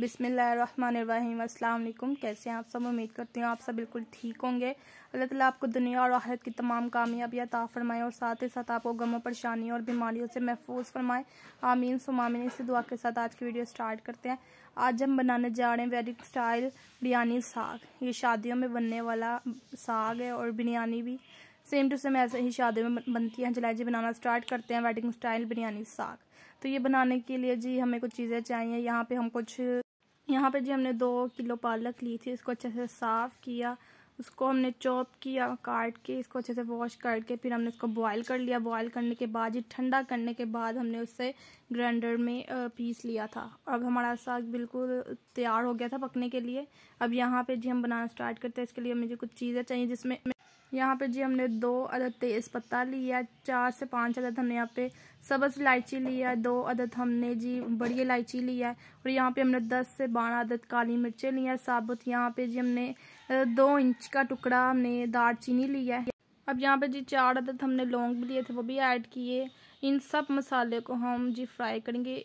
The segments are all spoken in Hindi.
बिसमीम अल्लाम कैसे हैं आप सब उम्मीद करती हूँ आप सब बिल्कुल ठीक होंगे अल्लाह ताला आपको दुनिया और आखिरत की तमाम कामयाबियाँ ता फरमाए और साथ ही साथ आपको गमों परेशानियों और बीमारियों से महफूज फरमाए आमीन सुमामिन इसी दुआ के साथ आज की वीडियो स्टार्ट करते हैं आज हम बनाने जा रहे हैं वेडिंग स्टाइल बिरयानी साग ये शादियों में बनने वाला साग है और बिरयानी भी सेम टू सेम ऐसे ही शादी में बनती है चलाए जी बनाना स्टार्ट करते हैं वेडिंग स्टाइल बिरयानी साग तो ये बनाने के लिए जी हमें कुछ चीज़ें चाहिए यहाँ पे हम कुछ यहाँ पे जी हमने दो किलो पालक ली थी इसको अच्छे से साफ़ किया उसको हमने चॉप किया काट के इसको अच्छे से वॉश करके फिर हमने इसको बॉयल कर लिया बॉयल करने के बाद ही ठंडा करने के बाद हमने उससे ग्राइंडर में पीस लिया था अब हमारा साग बिल्कुल तैयार हो गया था पकने के लिए अब यहाँ पे जी हम बनाना स्टार्ट करते हैं इसके लिए मुझे कुछ चीज़ें चाहिए जिसमें यहाँ पे जी हमने दो अदद तेज पत्ता लिया चार से पांच अदद हमने यहाँ पे सबस इलायची लिया है दो अदद हमने जी बड़ी इलायची लिया है और यहाँ पे हमने दस से बारह अदद काली मिर्चें लिया है साबुत यहाँ पे जी हमने दो इंच का टुकड़ा हमने दालचीनी लिया है अब यहाँ पे जी चार अदद हमने लौंग भी लिए थे वो भी ऐड किए इन सब मसाले को हम जी फ्राई करेंगे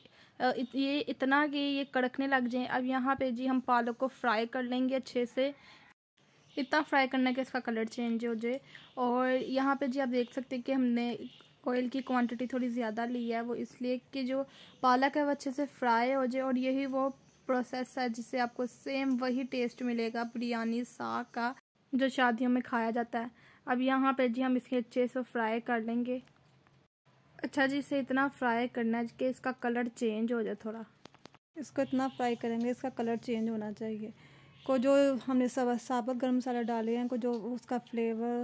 ये इतना कि ये कड़कने लग जाए अब यहाँ पे जी हम पालक को फ्राई कर लेंगे अच्छे से इतना फ्राई करना कि इसका कलर चेंज हो जाए और यहाँ पे जी आप देख सकते हैं कि हमने ऑयल की क्वांटिटी थोड़ी ज़्यादा ली है वो इसलिए कि जो पालक है वो अच्छे से फ्राई हो जाए और यही वो प्रोसेस है जिससे आपको सेम वही टेस्ट मिलेगा बिरयानी साग का जो शादियों में खाया जाता है अब यहाँ पर जी हम इसके अच्छे से फ्राई कर लेंगे अच्छा जी इसे इतना फ्राई करना है कि इसका कलर चेंज हो जाए थोड़ा इसको इतना फ्राई करेंगे इसका कलर चेंज होना चाहिए को जो हमने सब साबुत गर्म मसाला डाले हैं को जो उसका फ्लेवर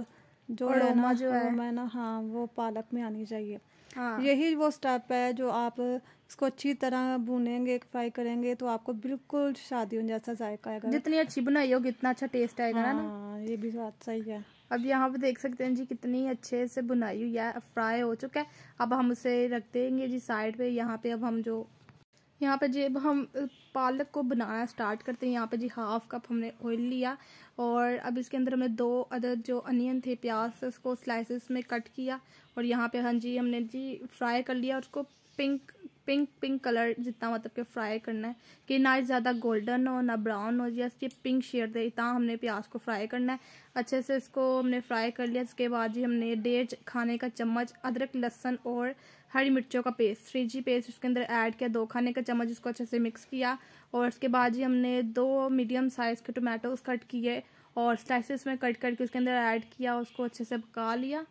जो है ना जो है मैं ना हाँ वो पालक में आनी चाहिए हाँ। यही वो स्टेप है जो आप इसको अच्छी तरह भुनेंगे फ्राई करेंगे तो आपको बिल्कुल शादी जैसा जायका आएगा जितनी अच्छी बनाई होगी इतना अच्छा टेस्ट आएगा हाँ, ना ये भी बात सही है अब यहाँ पे देख सकते हैं जी कितनी अच्छे से बुनाई हुई है फ्राई हो चुका है अब हम उसे रख देंगे जी साइड पे यहाँ पे अब हम जो यहाँ पर जब हम पालक को बनाना स्टार्ट करते हैं यहाँ पर जी हाफ कप हमने ऑयल लिया और अब इसके अंदर हमने दो अदद जो अनियन थे प्याज उसको स्लाइसिस में कट किया और यहाँ पे हाँ जी हमने जी फ्राई कर लिया उसको पिंक पिंक पिंक कलर जितना मतलब कि फ्राई करना है कि ना ज़्यादा गोल्डन हो ना ब्राउन हो या इसके पिंक शेड दे इतना हमने प्याज को फ्राई करना है अच्छे से इसको हमने फ्राई कर लिया इसके बाद जी हमने डेढ़ खाने का चम्मच अदरक लहसन और हरी मिर्चों का पेस्ट थ्री जी पेस्ट उसके अंदर ऐड किया दो खाने का चम्मच उसको अच्छे से मिक्स किया और उसके बाद ही हमने दो मीडियम साइज़ के टोमेटोज कट किए और स्लाइसिस में कट करके उसके अंदर ऐड किया उसको अच्छे से पका लिया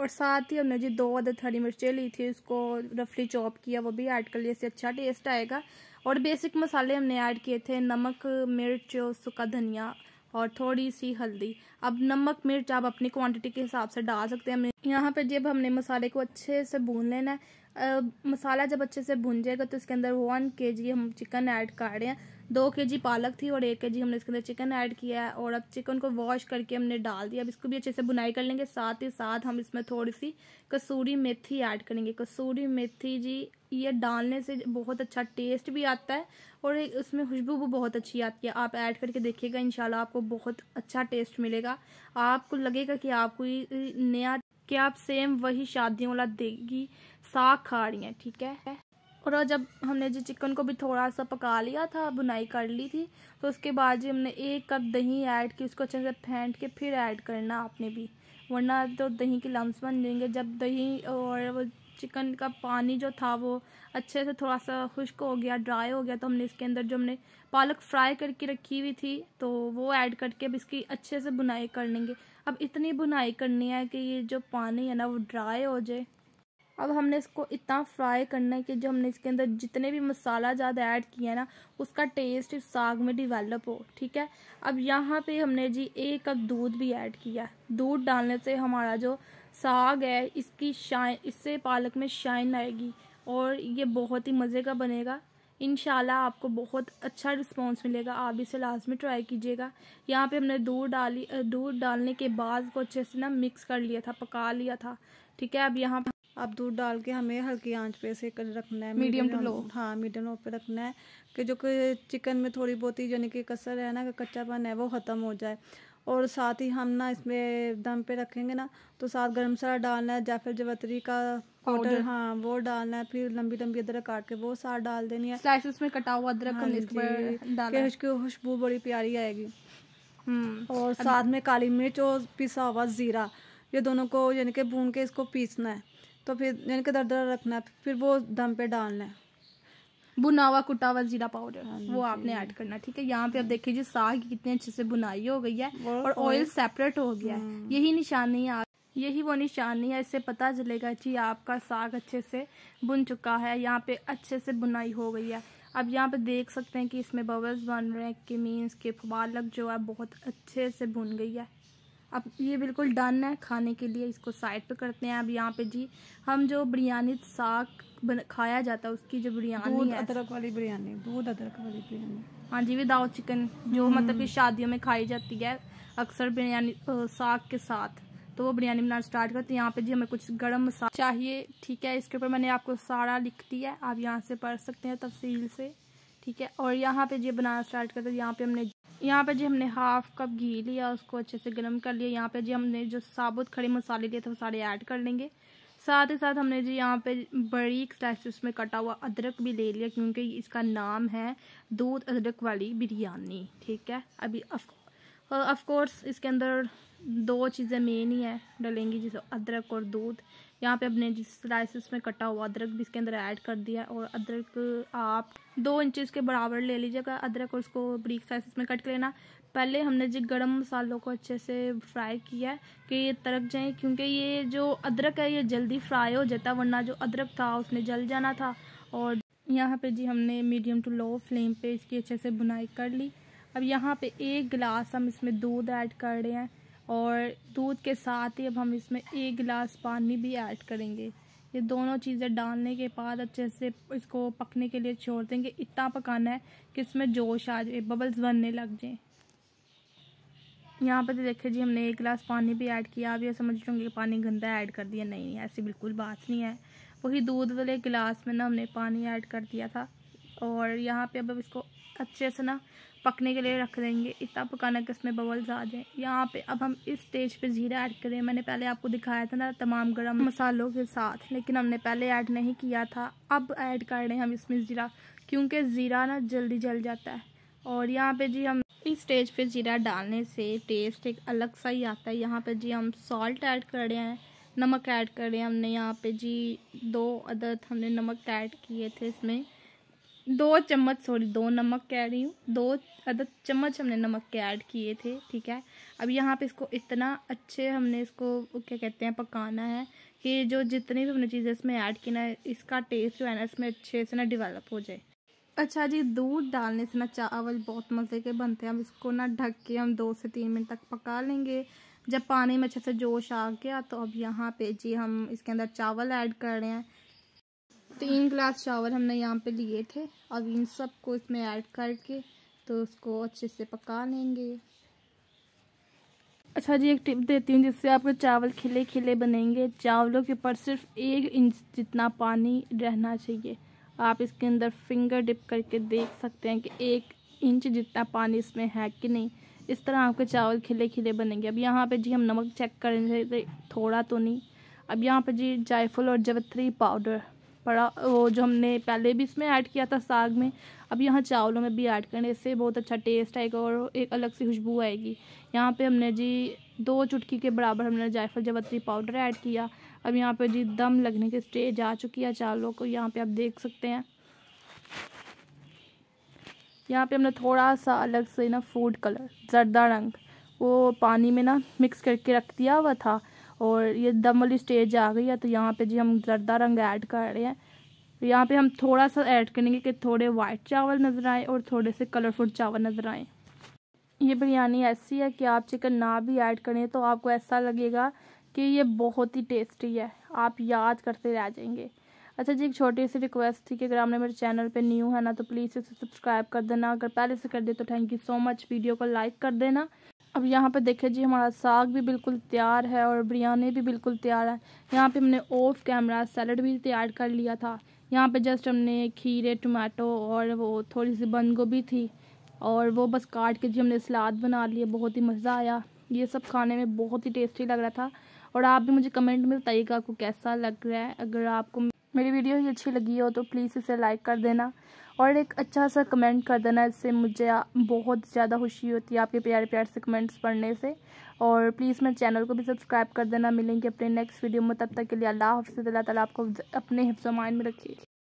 और साथ ही हमने जी दो अदद हरी मिर्चें ली थी उसको रफली चॉप किया वो भी ऐड कर लिया इससे अच्छा टेस्ट आएगा और बेसिक मसाले हमने ऐड किए थे नमक मिर्च सूखा धनिया और थोड़ी सी हल्दी अब नमक मिर्च आप अपनी क्वांटिटी के हिसाब से डाल सकते हैं यहाँ पे जब हमने मसाले को अच्छे से भून लेना है आ, मसाला जब अच्छे से भुन जाएगा तो इसके अंदर वन के जी हम चिकन ऐड कर रहे हैं दो के जी पालक थी और एक के जी हमने इसके अंदर चिकन ऐड किया है और अब चिकन को वॉश करके हमने डाल दिया अब इसको भी अच्छे से बुनाई कर लेंगे साथ ही साथ हम इसमें थोड़ी सी कसूरी मेथी ऐड करेंगे कसूरी मेथी जी ये डालने से बहुत अच्छा टेस्ट भी आता है और उसमें खुशबू भी बहुत अच्छी आती है आप ऐड करके देखिएगा इंशाल्लाह आपको बहुत अच्छा टेस्ट मिलेगा आपको लगेगा कि आपको नया कि आप सेम वही शादियों वाला देगी साग खा रही हैं ठीक है और जब हमने जो चिकन को भी थोड़ा सा पका लिया था बुनाई कर ली थी तो उसके बाद जी हमने एक कप दही ऐड की उसको अच्छे से फेंट के फिर ऐड करना आपने भी वरना तो दही के लम्स बन जाएंगे जब दही और वो चिकन का पानी जो था वो अच्छे से थोड़ा सा खुश्क हो गया ड्राई हो गया तो हमने इसके अंदर जो हमने पालक फ्राई करके रखी हुई थी तो वो ऐड करके अब इसकी अच्छे से बुनाई कर लेंगे अब इतनी बुनाई करनी है कि ये जो पानी है ना वो ड्राई हो जाए अब हमने इसको इतना फ्राई करना है कि जो हमने इसके अंदर जितने भी मसाला ज़्यादा ऐड किया है ना उसका टेस्ट इस साग में डिवेलप हो ठीक है अब यहाँ पे हमने जी एक कप दूध भी ऐड किया दूध डालने से हमारा जो साग है इसकी शाइन इससे पालक में शाइन आएगी और ये बहुत ही मज़े का बनेगा इन आपको बहुत अच्छा रिस्पॉन्स मिलेगा आप इसे लास्ट में ट्राई कीजिएगा यहाँ पर हमने दूध डाली दूध डालने के बाद को अच्छे से ना मिक्स कर लिया था पका लिया था ठीक है अब यहाँ पर अब दूध डाल के हमें हल्की आंच पे से रखना है मीडियम टू लो हाँ मीडियम लो पे रखना है कि जो कि चिकन में थोड़ी बहुत ही यानी कि कसर है ना कच्चापन है वो ख़त्म हो जाए और साथ ही हम ना इसमें दम पे रखेंगे ना तो साथ गर्म मसाला डालना है जाफिर जवतरी का पाउडर हाँ वो डालना है फिर लंबी लंबी अदरक काट के वो साथ डाल देनी है स्लाइसेस में कटा हुआ अदरक उसकी हाँ खुशबू बड़ी प्यारी आएगी हम्म। और साथ में काली मिर्च और पिसा हुआ ज़ीरा ये दोनों को यानी कि भून के इसको पीसना है तो फिर यानी कि दर दर रखना है फिर वो दम पे डालना है बुना हुआ कुटा हुआ जीरा पाउडर हाँ वो आपने ऐड करना ठीक है यहाँ पे आप देखिए जी साग कितने अच्छे से बुनाई हो गई है और ऑयल सेपरेट हो गया है हाँ। यही निशानी है यही वो निशानी है इससे पता चलेगा जी आपका साग अच्छे से बुन चुका है यहाँ पे अच्छे से बुनाई हो गई है अब यहाँ पे देख सकते हैं कि इसमें बबल्स बन रहे हैं कि मीन्स के फबालक जो है बहुत अच्छे से बुन गई है अब ये बिल्कुल डन है खाने के लिए इसको साइड पे करते हैं अब यहाँ पे जी हम जो बिरयानी साग खाया जाता है उसकी जो बिरयानी है अदरक वाली बिरयानी दूध अदरक वाली बिरयानी हाँ जी विदाउट चिकन जो हम्म। मतलब कि शादियों में खाई जाती है अक्सर बिरयानी साग के साथ तो वो बिरयानी बनाना स्टार्ट करते हैं यहाँ पे जी हमें कुछ गर्म मसाला चाहिए ठीक है इसके ऊपर मैंने आपको सारा लिख दिया है आप यहाँ से पढ़ सकते हैं तफसील से ठीक है और यहाँ पे जी बनाना स्टार्ट करते हैं यहाँ पे हमने यहाँ पे जी हमने हाफ कप घी लिया उसको अच्छे से गर्म कर लिया यहाँ पे जी हमने जो साबुत खड़े मसाले लिए थे वो सारे ऐड कर लेंगे साथ ही साथ हमने जी यहाँ पे बड़ी स्लाइस उसमें कटा हुआ अदरक भी ले लिया क्योंकि इसका नाम है दूध अदरक वाली बिरयानी ठीक है अभी अफकोर्स इसके अंदर दो चीज़ें मेन ही है डलेंगी जैसे अदरक और दूध यहाँ पे हमने जिस स्लाइस में कटा हुआ अदरक भी इसके अंदर ऐड कर दिया और अदरक आप दो इंचज़ के बराबर ले लीजिएगा अदरक और उसको ब्रीक स्लाइसिस में कट कर लेना पहले हमने जी गरम मसालों को अच्छे से फ्राई किया है कि ये तरक जाए क्योंकि ये जो अदरक है ये जल्दी फ्राई हो जाता वरना जो अदरक था उसने जल जाना था और यहाँ पर जी हमने मीडियम टू लो फ्लेम पर इसकी अच्छे से बुनाई कर ली अब यहाँ पे एक गिलास हम इसमें दूध ऐड कर रहे हैं और दूध के साथ ही अब हम इसमें एक गिलास पानी भी ऐड करेंगे ये दोनों चीज़ें डालने के बाद अच्छे से इसको पकने के लिए छोड़ देंगे इतना पकाना है कि इसमें जोश आ जाए बबल्स बनने लग जाए यहाँ पर तो देखिए जी हमने एक गिलास पानी भी ऐड किया आप ये समझ होंगे कि पानी गंदा ऐड कर दिया नहीं ऐसी बिल्कुल बात नहीं है वही दूध वाले गिलास में ना हमने पानी ऐड कर दिया था और यहाँ पे अब अब इसको अच्छे से ना पकने के लिए रख देंगे इतना पकाना कि इसमें बबल्स आ जाए यहाँ पे अब हम इस स्टेज पे जीरा ऐड करें मैंने पहले आपको दिखाया था ना तमाम गरम मसालों के साथ लेकिन हमने पहले ऐड नहीं किया था अब ऐड कर रहे हैं हम इसमें ज़ीरा क्योंकि ज़ीरा ना जल्दी जल जाता है और यहाँ पर जी हम इस स्टेज पर जीरा डालने से टेस्ट एक अलग सा ही आता है यहाँ पर जी हम सॉल्ट ऐड कर रहे हैं नमक ऐड कर रहे हैं हमने यहाँ पे जी दो अदद हमने नमक ऐड किए थे इसमें दो चम्मच सॉरी दो नमक कह रही हूँ दो अदद चम्मच हमने नमक के ऐड किए थे ठीक है अब यहाँ पे इसको इतना अच्छे हमने इसको क्या कहते हैं पकाना है कि जो जितनी भी हमने चीज़ें इसमें ऐड की ना इसका टेस्ट जो है ना इसमें अच्छे से ना डिवेलप हो जाए अच्छा जी दूध डालने से ना चावल बहुत मज़े के बनते हैं अब इसको ना ढक के हम दो से तीन मिनट तक पका लेंगे जब पानी में अच्छे से जोश आ गया तो अब यहाँ पे जी हम इसके अंदर चावल ऐड कर रहे हैं तीन ग्लास चावल हमने यहाँ पे लिए थे अब इन सब को इसमें ऐड करके तो उसको अच्छे से पका लेंगे अच्छा जी एक टिप देती हूँ जिससे आप चावल खिले खिले बनेंगे चावलों के ऊपर सिर्फ एक इंच जितना पानी रहना चाहिए आप इसके अंदर फिंगर डिप करके देख सकते हैं कि एक इंच जितना पानी इसमें है कि नहीं इस तरह आपके चावल खिले खिले बनेंगे अब यहाँ पे जी हम नमक चेक करेंगे थोड़ा तो नहीं अब यहाँ पे जी जायफल और जवत्री पाउडर पड़ा वो जो हमने पहले भी इसमें ऐड किया था साग में अब यहाँ चावलों में भी ऐड करने से बहुत अच्छा टेस्ट आएगा और एक अलग सी खुशबू आएगी यहाँ पे हमने जी दो चुटकी के बराबर हमने जायफल जवत्री पाउडर ऐड किया अब यहाँ पे जी दम लगने की स्टेज आ चुकी है चावलों को यहाँ पे आप देख सकते हैं यहाँ पे हमने थोड़ा सा अलग से ना फूड कलर जर्दा रंग वो पानी में ना मिक्स करके रख दिया हुआ था और ये दम वाली स्टेज आ गई है तो यहाँ पे जी हम जरदा रंग ऐड कर रहे हैं यहाँ पे हम थोड़ा सा ऐड करेंगे कि थोड़े वाइट चावल नज़र आए और थोड़े से कलरफुल चावल नज़र आए ये बिरयानी ऐसी है कि आप चिकन ना भी ऐड करें तो आपको ऐसा लगेगा कि ये बहुत ही टेस्टी है आप याद करते रह जाएंगे अच्छा जी एक छोटी सी रिक्वेस्ट थी कि अगर आपने मेरे चैनल पे न्यू है ना तो प्लीज़ इसे सब्सक्राइब कर देना अगर पहले से कर दे तो thank you so much video को लाइक कर देना अब यहाँ पर देखिए जी हमारा साग भी बिल्कुल तैयार है और बिरयानी भी बिल्कुल तैयार है यहाँ पे हमने ऑफ कैमरा सैलड भी तैयार कर लिया था यहाँ पे जस्ट हमने खीरे टमाटो और वो थोड़ी सी बंद गोभी थी और वो बस काट के जी हमने सलाद बना लिए बहुत ही मज़ा आया ये सब खाने में बहुत ही टेस्टी लग रहा था और आप भी मुझे कमेंट में बताइएगा आपको कैसा लग रहा है अगर आपको मेरी वीडियो ही अच्छी लगी हो तो प्लीज़ इसे लाइक कर देना और एक अच्छा सा कमेंट कर देना इससे मुझे बहुत ज़्यादा खुशी होती है आपके प्यारे प्यार से कमेंट्स पढ़ने से और प्लीज़ मेरे चैनल को भी सब्सक्राइब कर देना मिलेंगे अपने नेक्स्ट वीडियो में तब तक के लिए अल्लाह हाफ़ अल्लाह ताला आपको अपने हिफ्स मायन में रखिए